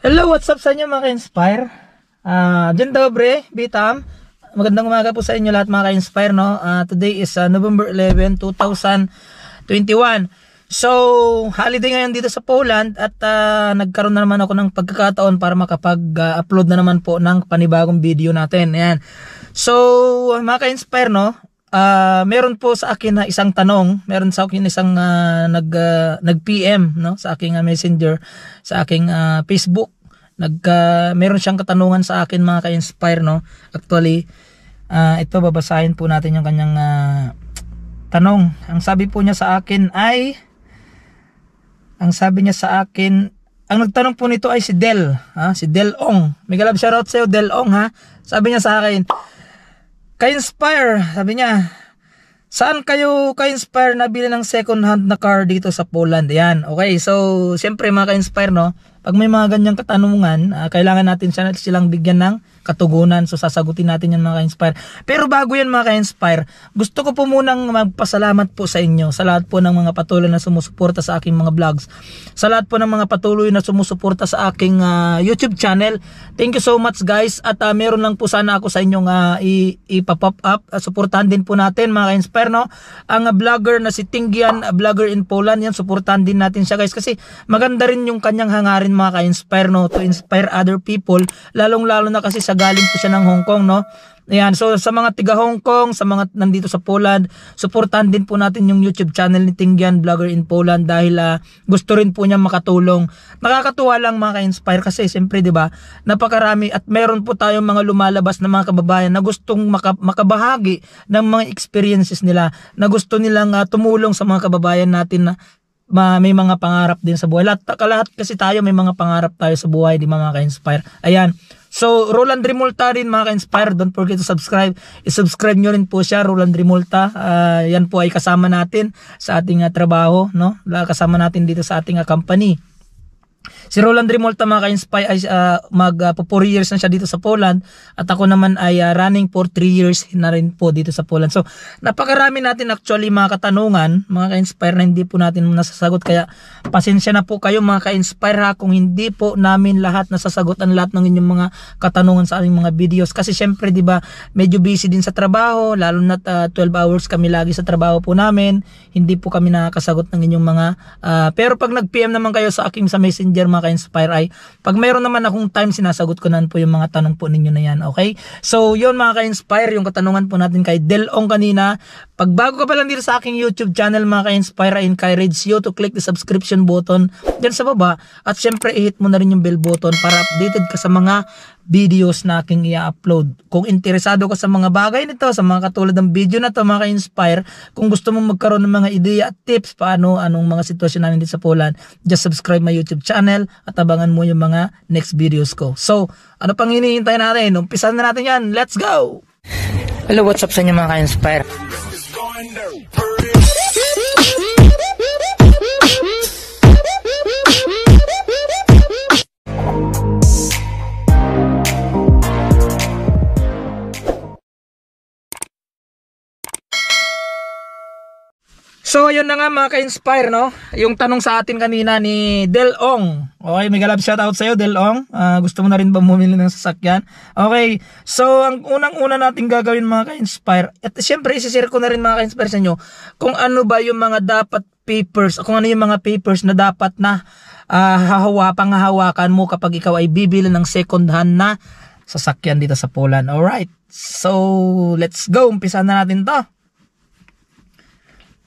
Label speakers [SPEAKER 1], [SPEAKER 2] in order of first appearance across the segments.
[SPEAKER 1] Hello, what's up sa inyo mga ka-inspire? Uh, ah, dobre, Bitam. Magandang umaga po sa inyo lahat mga ka-inspire. No? Uh, today is uh, November 11, 2021. So, holiday ngayon dito sa Poland at uh, nagkaroon na naman ako ng pagkakataon para makapag-upload na naman po ng panibagong video natin. Ayan. So, mga ka-inspire, no? uh, meron po sa akin na isang tanong, meron sa akin isang uh, nag uh, ah, nag-PM no sa aking uh, Messenger, sa aking uh, Facebook. Nag uh, meron siyang katanungan sa akin mga ka-inspire no. Actually, uh, ito babasahin po natin yung kanyang uh, tanong. Ang sabi po niya sa akin ay ang sabi niya sa akin ang nagtanong po nito ay si Del, ha? si Del Ong. May galab shoutout sa Del Ong ha. Sabi niya sa akin, ka-inspire, sabi niya. Saan kayo ka-inspire na bili ng second hand na car dito sa Poland? Yan. Okay, so siyempre mga ka-inspire no, pag may mga ganyang katanungan, uh, kailangan natin sana silang bigyan ng katugunan. So sasagutin natin yan mga ka-inspire. Pero bago yan mga ka-inspire, gusto ko po munang magpasalamat po sa inyo sa lahat po ng mga patuloy na sumusuporta sa aking mga vlogs. Sa lahat po ng mga patuloy na sumusuporta sa aking uh, YouTube channel. Thank you so much guys at uh, meron lang po sana ako sa inyong uh, ipapop up. Uh, suportahan din po natin mga ka-inspire no. Ang uh, vlogger na si Tingyan, uh, vlogger in Poland, yan suportahan din natin siya guys kasi maganda rin yung kanyang hangarin mga ka-inspire no to inspire other people lalong lalo na kasi sa siya, galing po siya ng Hong Kong, no? Ayan, so sa mga tiga Hong Kong, sa mga nandito sa Poland, supportahan din po natin yung YouTube channel ni Tingyan Vlogger in Poland dahil uh, gusto rin po niya makatulong. Nakakatuwa lang mga ka-inspire kasi siyempre 'di ba, napakarami at meron po tayong mga lumalabas na mga kababayan na gustong maka- makabahagi ng mga experiences nila, na gusto nilang uh, tumulong sa mga kababayan natin na ma, may mga pangarap din sa buhay. Lahat, lahat kasi tayo may mga pangarap tayo sa buhay, di ba mga ka-inspire? Ayan. So, Roland Rimulta rin mga ka-inspire. Don't forget to subscribe. I-subscribe nyo rin po siya, Roland Rimulta. Uh, ah, yan po ay kasama natin sa ating uh, trabaho. No? Kasama natin dito sa ating uh, company. Si Roland Rimolta mga ka-inspire ay uh, mag uh, po 4 years na siya dito sa Poland at ako naman ay uh, running for 3 years na rin po dito sa Poland. So napakarami natin actually mga katanungan mga ka-inspire na hindi po natin nasasagot kaya pasensya na po kayo mga ka-inspire ha kung hindi po namin lahat nasasagot ang lahat ng inyong mga katanungan sa aming mga videos kasi syempre 'di ba medyo busy din sa trabaho lalo na uh, 12 hours kami lagi sa trabaho po namin hindi po kami nakakasagot ng inyong mga uh, pero pag nag-PM naman kayo sa aking sa Messenger mga mga ka-inspire ay pag mayroon naman akong time sinasagot ko na po yung mga tanong po ninyo na yan okay so yun mga ka-inspire yung katanungan po natin kay Del kanina pag bago ka pa lang dito sa aking YouTube channel mga ka-inspire I encourage you to click the subscription button dyan sa baba at syempre i-hit mo na rin yung bell button para updated ka sa mga videos na aking i-upload. Kung interesado ka sa mga bagay nito, sa mga katulad ng video na to, mga inspire kung gusto mong magkaroon ng mga ideya at tips paano anong mga sitwasyon namin dito sa Poland, just subscribe my YouTube channel at abangan mo yung mga next videos ko. So, ano pang hinihintay natin? Umpisan na natin yan. Let's go! Hello, what's up sa inyo mga ka-inspire? So, ayun na nga mga ka-inspire, no? Yung tanong sa atin kanina ni Del Ong. Okay, mega love shoutout sa'yo, Del Ong. Uh, gusto mo na rin ba bumili ng sasakyan? Okay, so ang unang-una nating gagawin mga ka-inspire, at syempre isishare ko na rin mga ka-inspire sa inyo, kung ano ba yung mga dapat papers, kung ano yung mga papers na dapat na uh, hahawa, panghahawakan mo kapag ikaw ay bibili ng second hand na sasakyan dito sa Poland. All right. so let's go, umpisa na natin to.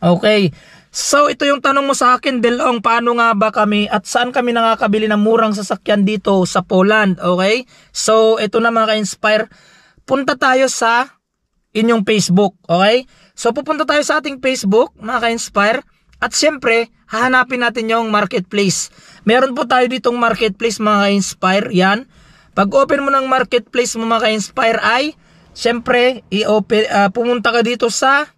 [SPEAKER 1] Okay. So ito yung tanong mo sa akin, Delong, paano nga ba kami at saan kami nakakabili ng murang sasakyan dito sa Poland, okay? So ito na mga ka-inspire, punta tayo sa inyong Facebook, okay? So pupunta tayo sa ating Facebook, mga ka-inspire, at siyempre, hahanapin natin yung marketplace. Meron po tayo ditong marketplace mga ka-inspire, yan. Pag open mo ng marketplace mo mga ka-inspire ay, siyempre, i-open, uh, pumunta ka dito sa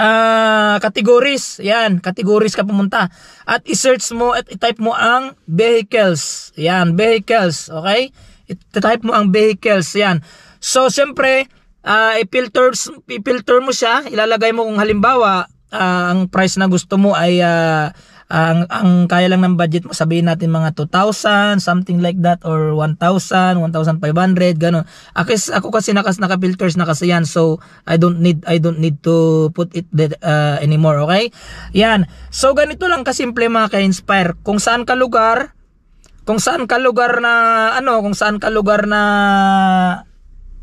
[SPEAKER 1] uh, categories. Yan, categories ka pumunta. At i-search mo at i-type mo ang vehicles. Yan, vehicles. Okay? I-type mo ang vehicles. Yan. So, siyempre, uh, ah, i-filter, i-filter mo siya. Ilalagay mo kung halimbawa, uh, ang price na gusto mo ay uh, ang, ang kaya lang ng budget mo, sabihin natin mga 2,000, something like that, or 1,000, 1,500, ganun. Ako, ako kasi nakas, naka-filters na kasi yan, so I don't need, I don't need to put it that, uh, anymore, okay? Yan. So, ganito lang kasimple mga ka-inspire. Kung saan ka lugar, kung saan ka lugar na, ano, kung saan ka lugar na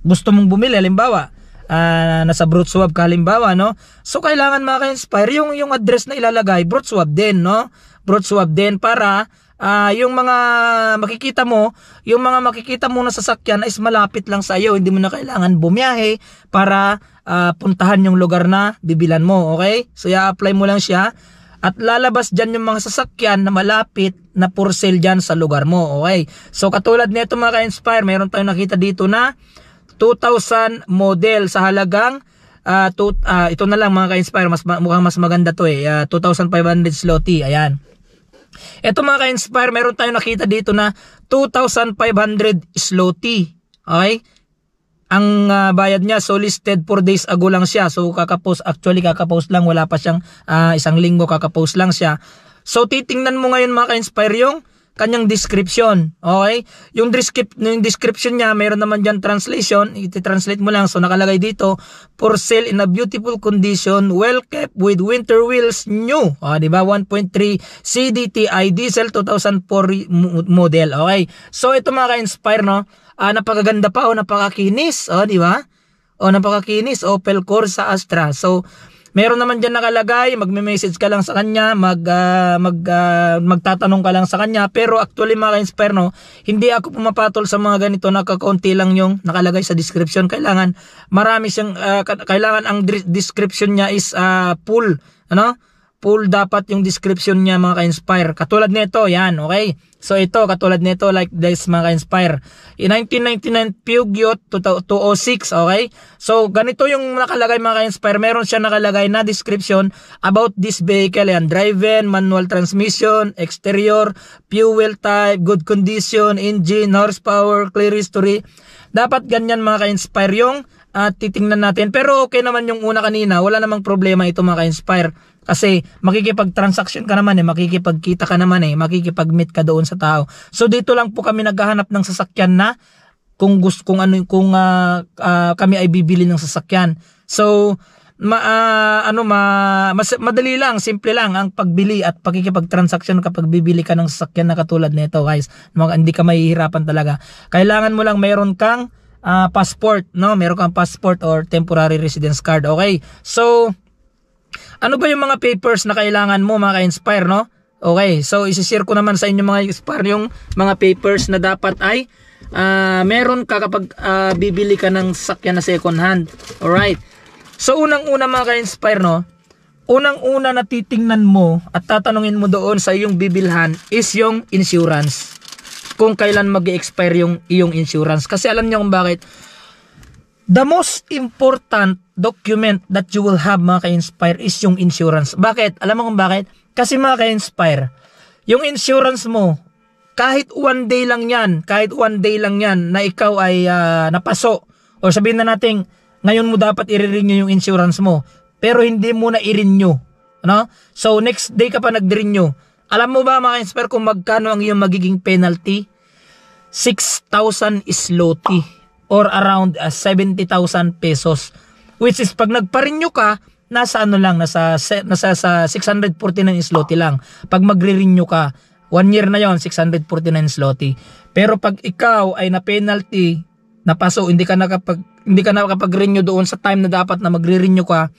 [SPEAKER 1] gusto mong bumili, halimbawa, uh, nasa Brotswab kalimbawa no so kailangan maka-inspire yung yung address na ilalagay Brotswab din no Brotswab din para uh, yung mga makikita mo yung mga makikita mo na sasakyan is malapit lang sa iyo hindi mo na kailangan bumiyahe para uh, puntahan yung lugar na bibilan mo okay so i-apply mo lang siya at lalabas diyan yung mga sasakyan na malapit na for sale dyan sa lugar mo. Okay? So katulad nito mga ka-inspire, meron tayong nakita dito na 2000 model sa halagang uh, ah, to, uh, ah, ito na lang mga ka-inspire mas mukhang mas maganda to eh uh, 2500 zloty ayan ito mga ka-inspire meron tayong nakita dito na 2500 zloty eh, okay ang uh, bayad niya so listed 4 days ago lang siya so kakapost actually kakapost lang wala pa siyang uh, isang linggo kakapost lang siya so titingnan mo ngayon mga ka-inspire yung kanyang description. Okay? Yung, descript, yung description niya, mayroon naman dyan translation. Iti-translate mo lang. So nakalagay dito, for sale in a beautiful condition, well kept with winter wheels, new. O, oh, di ba? 1.3 CDTI diesel 2004 model. Okay? So ito mga ka-inspire, no? Ah, napakaganda pa o oh, napakakinis. O, oh, di ba? oh, napakakinis. Opel Corsa Astra. So, Meron naman diyan nakalagay, magme-message ka lang sa kanya, mag uh, mag uh, magtatanong ka lang sa kanya, pero actually mga inspire no, hindi ako pumapatol sa mga ganito, nakakaunti lang yung nakalagay sa description. Kailangan marami siyang uh, kailangan ang description niya is uh, full, ano? full dapat yung description niya mga ka-inspire. Katulad nito, yan, okay? So ito, katulad nito, like this mga ka-inspire. Eh, In 1999 Pugyot 206, okay? So ganito yung nakalagay mga ka-inspire. Meron siya nakalagay na description about this vehicle. Yan, driven, manual transmission, exterior, fuel type, good condition, engine, horsepower, clear history. Dapat ganyan mga ka-inspire yung at titingnan natin. Pero okay naman yung una kanina, wala namang problema ito mga ka-inspire. Kasi makikipag-transaction ka naman eh, makikipagkita ka naman eh, makikipag-meet ka doon sa tao. So dito lang po kami naghahanap ng sasakyan na kung gusto kung ano kung uh, uh, kami ay bibili ng sasakyan. So ma, uh, ano ma mas, madali lang, simple lang ang pagbili at pakikipagtransaksyon kapag bibili ka ng sasakyan na katulad nito, guys. Hindi ka mahihirapan talaga. Kailangan mo lang mayroon kang uh, passport, no? Meron kang passport or temporary residence card. Okay? So, ano ba yung mga papers na kailangan mo mga ka-inspire, no? Okay, so isi-share ko naman sa inyo mga inspire yung mga papers na dapat ay uh, meron ka kapag uh, bibili ka ng sakyan na second hand. Alright. So unang-una mga ka-inspire, no? Unang-una na titingnan mo at tatanungin mo doon sa iyong bibilhan is yung insurance kung kailan mag expire yung iyong insurance. Kasi alam niyo kung bakit? The most important document that you will have mga ka-inspire is yung insurance. Bakit? Alam mo kung bakit? Kasi mga ka-inspire, yung insurance mo, kahit one day lang yan, kahit one day lang yan na ikaw ay uh, napaso, or sabihin na natin, ngayon mo dapat i-renew yung insurance mo, pero hindi mo na i-renew. No? So next day ka pa nag-renew, alam mo ba mga inspire kung magkano ang iyong magiging penalty? 6,000 sloty or around uh, 70,000 pesos. Which is pag nagpa-renew ka, nasa ano lang, nasa, nasa sa 649 sloty lang. Pag magre-renew ka, One year na yon 649 sloty Pero pag ikaw ay na penalty, na paso hindi ka nakapag hindi ka nakapag-renew doon sa time na dapat na magre-renew ka,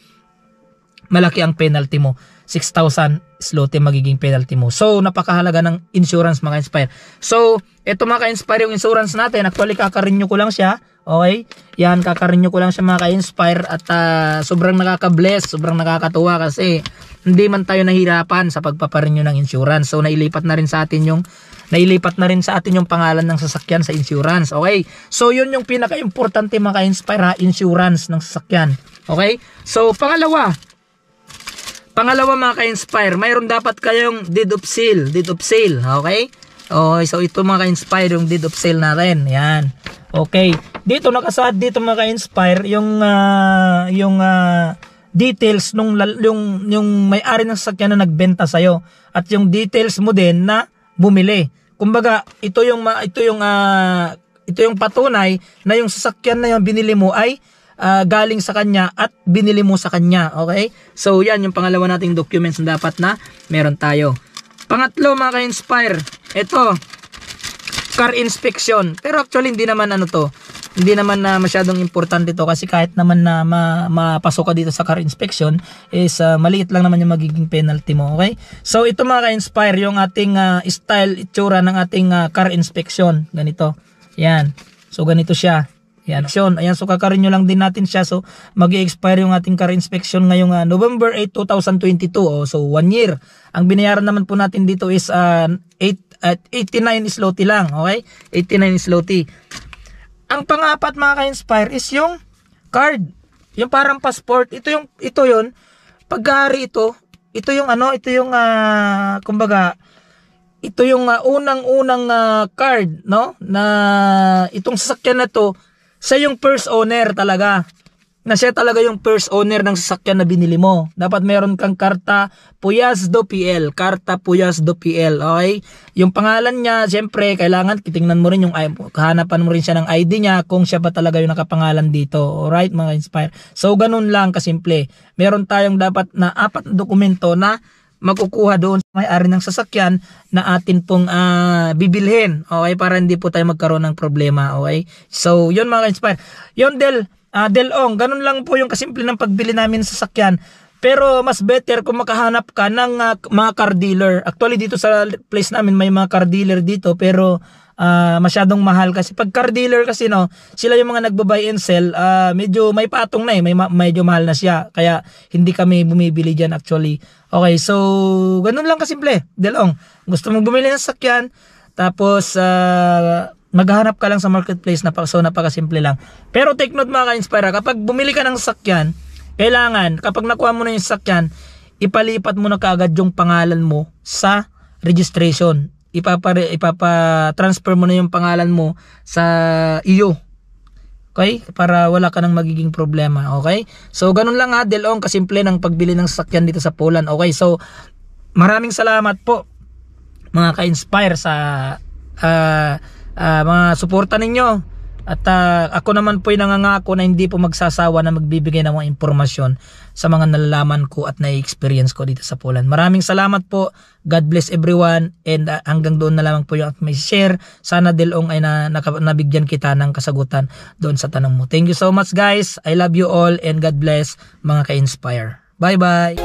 [SPEAKER 1] malaki ang penalty mo. 6,000 slot magiging penalty mo. So, napakahalaga ng insurance mga inspire. So, ito mga ka-inspire yung insurance natin. Actually, kakarinyo ko lang siya. Okay? Yan, kakarinyo ko lang siya mga ka-inspire. At uh, sobrang nakaka-bless, sobrang nakakatuwa kasi hindi man tayo nahirapan sa pagpaparinyo ng insurance. So, nailipat na rin sa atin yung nailipat na rin sa atin yung pangalan ng sasakyan sa insurance. Okay? So, yun yung pinaka-importante mga ka-inspire ha, insurance ng sasakyan. Okay? So, pangalawa, Pangalawa mga ka-inspire, mayroon dapat kayong deed of sale, deed of sale, okay? Oh, so ito mga ka-inspire yung deed of sale natin, yan. Okay, dito nakasaad dito mga ka-inspire yung uh, yung uh, details nung yung yung may-ari ng sasakyan na nagbenta sa iyo at yung details mo din na bumili. Kumbaga, ito yung ito yung uh, ito yung patunay na yung sasakyan na yung binili mo ay uh, galing sa kanya at binili mo sa kanya. Okay? So yan yung pangalawa nating documents na dapat na meron tayo. Pangatlo mga ka-inspire, ito, car inspection. Pero actually hindi naman ano to, hindi naman na masyadong importante to kasi kahit naman na ma mapasok ka dito sa car inspection is uh, maliit lang naman yung magiging penalty mo okay so ito mga ka-inspire yung ating uh, style itsura ng ating uh, car inspection ganito yan so ganito siya yan, action. Ayan, so kakarinyo lang din natin siya. So, mag expire yung ating car inspection ngayong uh, November 8, 2022. Oh, so, one year. Ang binayaran naman po natin dito is uh, ah, 8, at uh, 89 slotty lang. Okay? 89 slotty. Ang pangapat mga ka-inspire is yung card. Yung parang passport. Ito yung, ito yun. Pagkari ito, ito yung ano, ito yung, uh, kumbaga, ito yung uh, unang-unang uh, card, no? Na itong sasakyan na to, siya yung first owner talaga. Na siya talaga yung first owner ng sasakyan na binili mo. Dapat meron kang karta Puyas do PL. Karta Puyas do PL. Okay? Yung pangalan niya, syempre, kailangan kitingnan mo rin yung, hanapan mo rin siya ng ID niya kung siya ba talaga yung nakapangalan dito. Alright, mga inspire. So, ganun lang kasimple. Meron tayong dapat na apat na dokumento na makukuha doon sa may-ari ng sasakyan na atin pong uh, bibilhin. Okay? Para hindi po tayo magkaroon ng problema. Okay? So, yun mga inspire Yun, Del, uh, Del Ong, ganun lang po yung kasimple ng pagbili namin ng sasakyan. Pero mas better kung makahanap ka ng uh, mga car dealer. Actually, dito sa place namin may mga car dealer dito. Pero uh, masyadong mahal kasi pag car dealer kasi no, sila yung mga nagba and sell, uh, medyo may patong na eh, may ma- medyo mahal na siya. Kaya hindi kami bumibili diyan actually. Okay, so ganun lang kasimple. Delong, gusto mong bumili ng sakyan, tapos uh, ah, maghanap ka lang sa marketplace na so napakasimple lang. Pero take note mga ka-inspire, kapag bumili ka ng sakyan, kailangan kapag nakuha mo na yung sakyan, ipalipat mo na kaagad yung pangalan mo sa registration ipapare, ipapa-transfer mo na yung pangalan mo sa iyo. Okay? Para wala ka nang magiging problema. Okay? So, ganun lang ha, Delong, kasimple ng pagbili ng sasakyan dito sa Poland. Okay, so, maraming salamat po mga ka-inspire sa uh, uh, mga suporta ninyo at uh, ako naman po ay nangangako na hindi po magsasawa na magbibigay ng mga impormasyon sa mga nalalaman ko at na-experience ko dito sa Poland. Maraming salamat po. God bless everyone. And uh, hanggang doon na lamang po yung at may share. Sana Delong ay na, na, nabigyan kita ng kasagutan doon sa tanong mo. Thank you so much guys. I love you all and God bless mga ka-inspire. Bye-bye.